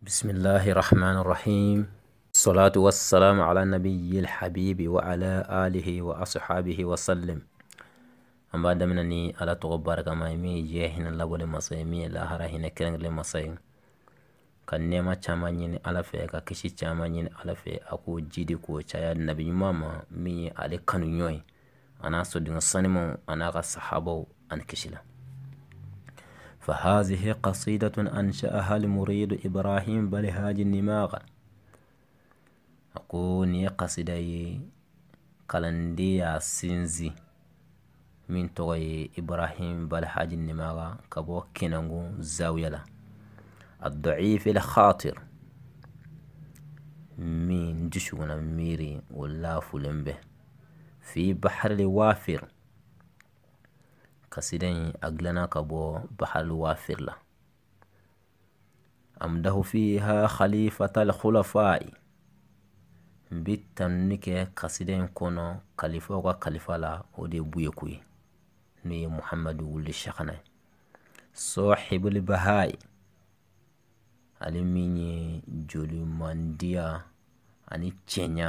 Bismillahi rahmani rahim, salatu wassalamu ala nabiyil habibi wa ala alihi wa ashabihi wa An b'a daminɛ ni ala tɔgɔ barikama ye min ye diɲɛ hinɛ masa ye min lahara hinɛ kɛrɛnkɛrɛnlen masa ye ka nema caman ɲini ala fɛ ka kisi caman ɲini ala fɛ a k'o ji k'o caya nabi ɲuman ma mi ye ale kanu ɲɔ ye a n'a sanimaw a ka sahabaw ani kisila فهذه قصيدة أنشأها المريد إبراهيم بلهاج النماغ أكون قصدي قلندي سينزي من توي إبراهيم بلهاج النماغ كبو كنغو زاوية الضعيف الخاطر من جشونا ميري ولا فلمبه في بحر الوافر Kasida yi a ka bɔ Bahal Wafir la amdahu fiha khalifatal khulafa'i n bi tanuni kɛ kasida yi kɔnɔ kalifaw ka kalifa la o de ye Buyeku ye ye Muhamadu Wuli Shakana ye Bahai ale min ye joli mandiya ani cɛɲa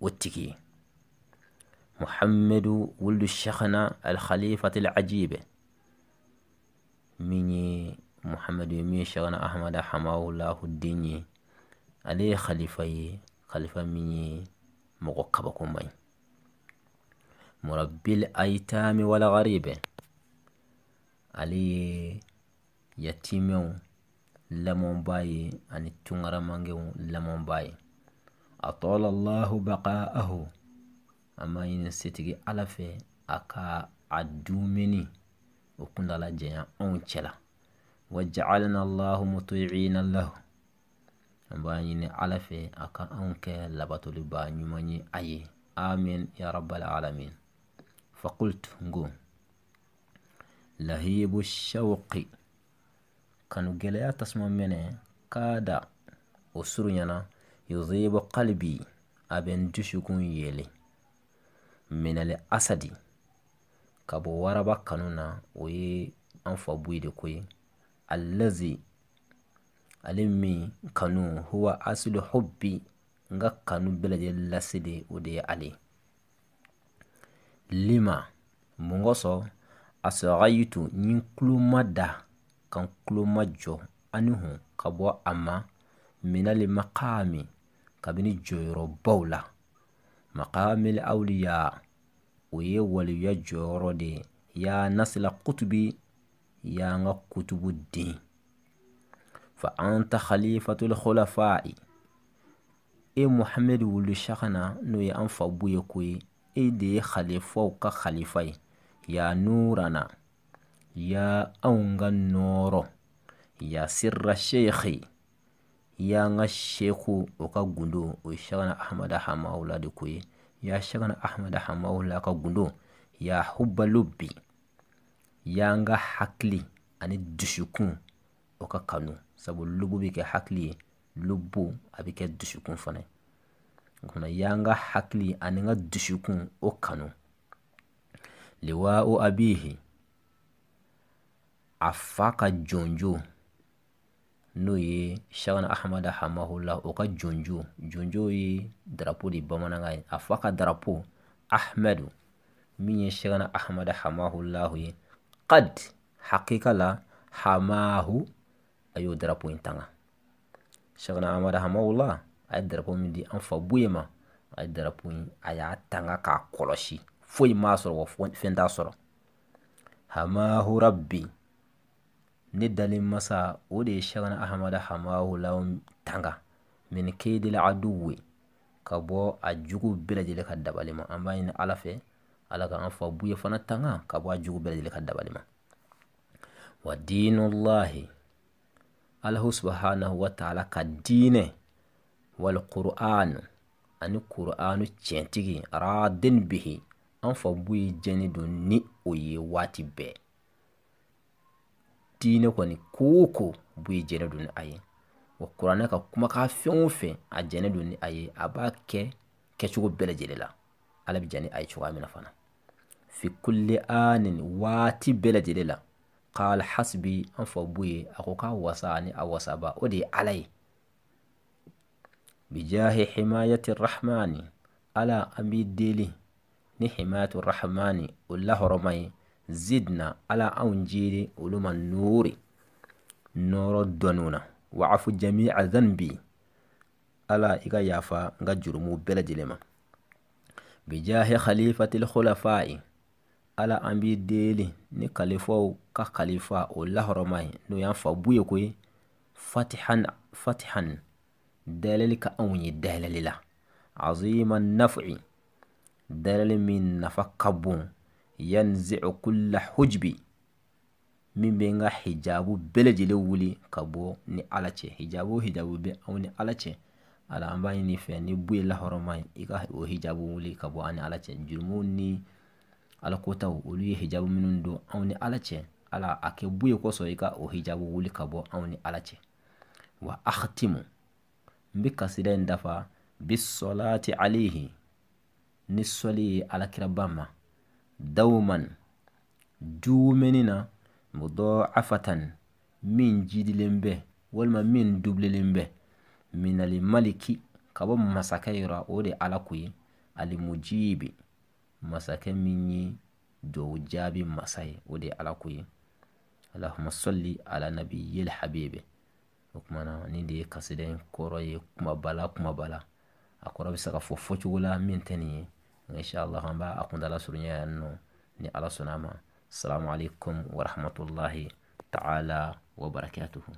o tigi ye Muhammadu wuldu Shekhna Alkhalifati Alajibe minye Muhammadu min Shekhna Ahmada Hamawulahu Dinye ale ye khalifa ye khalifa min ye mɔgɔ kabakoman ye murabbil aitami wala gharibe ale ye yatimɛw lamɔnba ye ani tungaramankɛw lamɔnba ye atɔla allahu baqa'ahu An ɲini setigi ala fɛ a ka a dumuni o kuntaala janya anw cɛla wa jaalana lahumutoyiina lahu an b'a ɲini ala fɛ a ka anw kɛ labatoliba ɲuman ye a ye amin ya rabbal alamin fakultu ngo lahibu shawqi kanu gɛlɛya tasuma mɛnɛ ka da o surunyana yuzibu qalbi a bɛ n dusukun yeelen minɛli asadi ka bɔ waraba kanu na o ye an fa bɔ de ko alazi ale min kanu huwa asilu hubbi n ka kanu bɛɛ lajɛlen lase de o de ye ale lima mun kosɔn a ni tulo da ka n tulo ma jɔ ani hun ka bɔ a ma minɛli maqami kabini jɔyɔrɔbaw la maqamil awliya o ye waliya jɔyɔrɔ de ya nasila kutubi y'an ka kutubu den fa an ta khalifatul e muhammed wulu shakana n'o ye an fa bu ye ko e de ye khalifaw ka khalifa ye ya nurana ya anw ka nɔɔrɔ ya sirra sheikhi y'an ka seku ka gundo o ye sagana ahamada hamawula de ko ye ya sagana ahamada hamawula ka gundo ya hubalo bi y'an ani dusukun o kanu sabu lubu bɛ kɛ hakili lubu a bɛ kɛ dusukun fana ye kumana y'an ani ka dusukun o kanu liwa o abihi a fa N'o ye sakana hamada hamaula o ka jɔnj jɔnj ye darapo de bamanankan ye a fa ka darapo amadu min ye sɛgɛngana hamada hamalahu ye ka di la hamahu a y'o darapo in tanga sɛgɛngana hamada hamaula a ye darapo min di an fabu ye ma a ye darapo in a y'a tanga k'a kɔlɔsi foyi m'a sɔrɔ fɛn t'a sɔrɔ hamahura bi ne dalen masa o de ye shagana ahamada hamahu lahum tanga min kaidil aduwi ka bɔ a jugu bɛɛ lajɛlen ka dabali ma an b'a ɲini ala fɛ ala ka an fa buye fana tanga ka bɔ a jugu bɛɛ lajɛlen ka dabali ma wa diinullahi alahu subhanahu wa taala ka diinɛ wal qur'anu ani qur'anu tiɲɛtigi radin bihi an fa bu jɛni don ni o ye waati bɛɛ dine kɔni ko o ko boyi jɛnɛ don ni a ye wa kuranɛ ka kumakan fɛn o fɛn a jɛnɛ don ni a ye a b'a kɛ kɛcogo bɛɛ lajɛlen la ala bi jɛn ni a ye cogoya min na fana fi kulli anin waati bɛɛ lajɛlen la qala hasbi an fa bu ye a ko k'a wasa ni a wasaba o de ye ala ye bijahi himayati rahmani ala an b'i deli ni himayatu rahmani o lahɔrɔma ye zidna ala anw jeeri olu ma nuuri nɔɔrɔ dɔnniw na wa afu jamia dhanbi ala i ka yafa n ka jurumu bɛɛ lajɛlen ma bijahi khalifati lkhulafai ala an b'i deli ni kalifaw ka kalifa o lahɔrɔma ye n'o y'an fa bu ye koyi fatihan fatihan dayɛlɛli ka anw ye dayɛlɛli la azima nafi dayɛlɛli min nafa ka bon yanzi'u kulla hujbi min bɛ n hijabu belejele wuli ka bɔ ni ala cɛ hijabu o hijabu be aw ni ala cɛ ala an b'a ɲini fɛ ni bu ye lahɔrɔma ye i ka o hijabu wuli ka bɔ an ni ala cɛ jurumow ni alakotaw olu ye hijabu minnu don anw ni ala cɛ ala a kɛ bu ye kosɔn i ka o hijabu wuli ka bɔ anw ni ala cɛ wa akhtimu n bɛ kasida in dafa bi sɔlaati alehi ni sɔli ye alakiraba ma dauman duu mudaafatan min jidilen bɛ walima min dubilen bɛ minali maliki ka bɔ masakɛ yɔrɔ o de ala ko ye alimujibi masakɛ min ye duwawu jaabi masa ye o de ala ko allahuma salli ala nabiyil habibi o kumana nin de ye kasida kɔrɔ ye kumaba la a kɔrɔ bɛ se ka fɔ fɔcogo la min tɛ nin ye insha Allah an b'a a kuntala surunya yan nɔ ni ala sɔnna a ma salamu alaikum warahmatullahi ta'ala wa barakatuhu